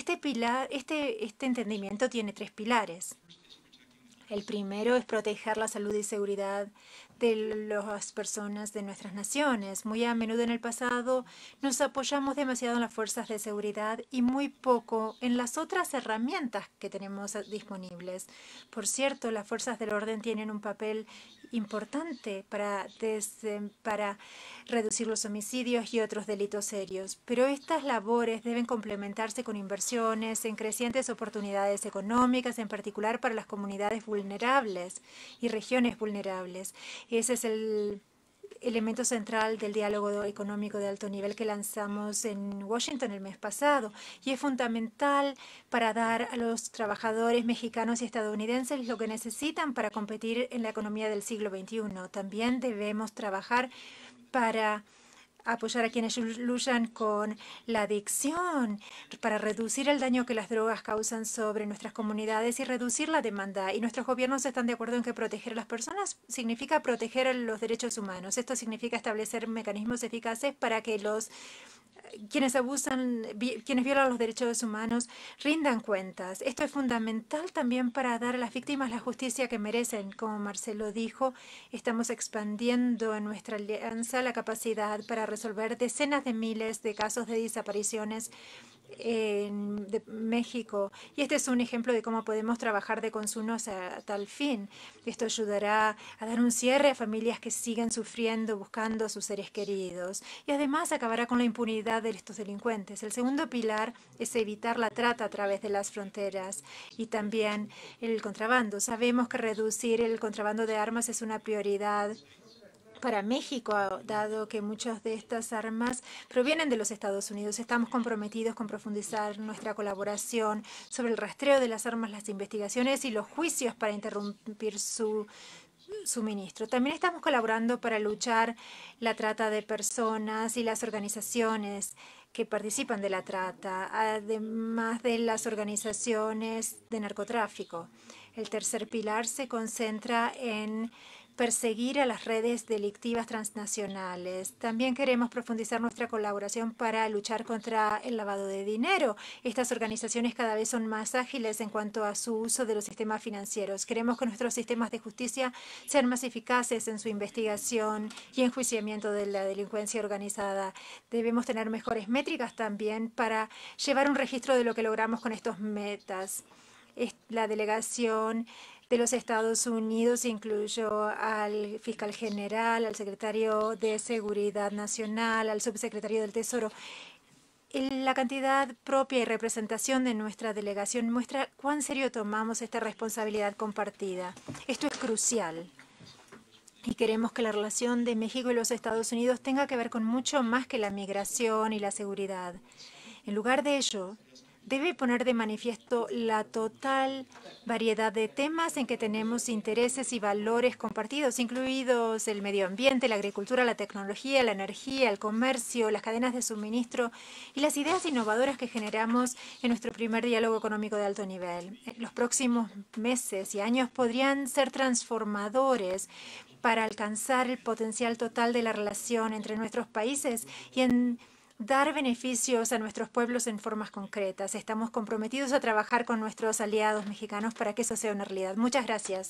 Este, pilar, este, este entendimiento tiene tres pilares. El primero es proteger la salud y seguridad de las personas de nuestras naciones. Muy a menudo en el pasado nos apoyamos demasiado en las fuerzas de seguridad y muy poco en las otras herramientas que tenemos disponibles. Por cierto, las fuerzas del orden tienen un papel importante para, para reducir los homicidios y otros delitos serios, pero estas labores deben complementarse con inversiones en crecientes oportunidades económicas, en particular para las comunidades vulnerables vulnerables y regiones vulnerables. Ese es el elemento central del diálogo económico de alto nivel que lanzamos en Washington el mes pasado y es fundamental para dar a los trabajadores mexicanos y estadounidenses lo que necesitan para competir en la economía del siglo XXI. También debemos trabajar para apoyar a quienes luchan con la adicción, para reducir el daño que las drogas causan sobre nuestras comunidades y reducir la demanda. Y nuestros gobiernos están de acuerdo en que proteger a las personas significa proteger los derechos humanos. Esto significa establecer mecanismos eficaces para que los quienes abusan, quienes violan los derechos humanos, rindan cuentas. Esto es fundamental también para dar a las víctimas la justicia que merecen. Como Marcelo dijo, estamos expandiendo en nuestra alianza la capacidad para resolver decenas de miles de casos de desapariciones en de México. Y este es un ejemplo de cómo podemos trabajar de consumo a tal fin. Esto ayudará a dar un cierre a familias que siguen sufriendo, buscando a sus seres queridos. Y además acabará con la impunidad de estos delincuentes. El segundo pilar es evitar la trata a través de las fronteras y también el contrabando. Sabemos que reducir el contrabando de armas es una prioridad para México, dado que muchas de estas armas provienen de los Estados Unidos. Estamos comprometidos con profundizar nuestra colaboración sobre el rastreo de las armas, las investigaciones y los juicios para interrumpir su suministro. También estamos colaborando para luchar la trata de personas y las organizaciones que participan de la trata, además de las organizaciones de narcotráfico. El tercer pilar se concentra en perseguir a las redes delictivas transnacionales. También queremos profundizar nuestra colaboración para luchar contra el lavado de dinero. Estas organizaciones cada vez son más ágiles en cuanto a su uso de los sistemas financieros. Queremos que nuestros sistemas de justicia sean más eficaces en su investigación y enjuiciamiento de la delincuencia organizada. Debemos tener mejores métricas también para llevar un registro de lo que logramos con estos metas. La delegación de los Estados Unidos, incluyó al fiscal general, al secretario de Seguridad Nacional, al subsecretario del Tesoro. La cantidad propia y representación de nuestra delegación muestra cuán serio tomamos esta responsabilidad compartida. Esto es crucial y queremos que la relación de México y los Estados Unidos tenga que ver con mucho más que la migración y la seguridad. En lugar de ello, debe poner de manifiesto la total variedad de temas en que tenemos intereses y valores compartidos, incluidos el medio ambiente, la agricultura, la tecnología, la energía, el comercio, las cadenas de suministro y las ideas innovadoras que generamos en nuestro primer diálogo económico de alto nivel. Los próximos meses y años podrían ser transformadores para alcanzar el potencial total de la relación entre nuestros países y en dar beneficios a nuestros pueblos en formas concretas. Estamos comprometidos a trabajar con nuestros aliados mexicanos para que eso sea una realidad. Muchas gracias.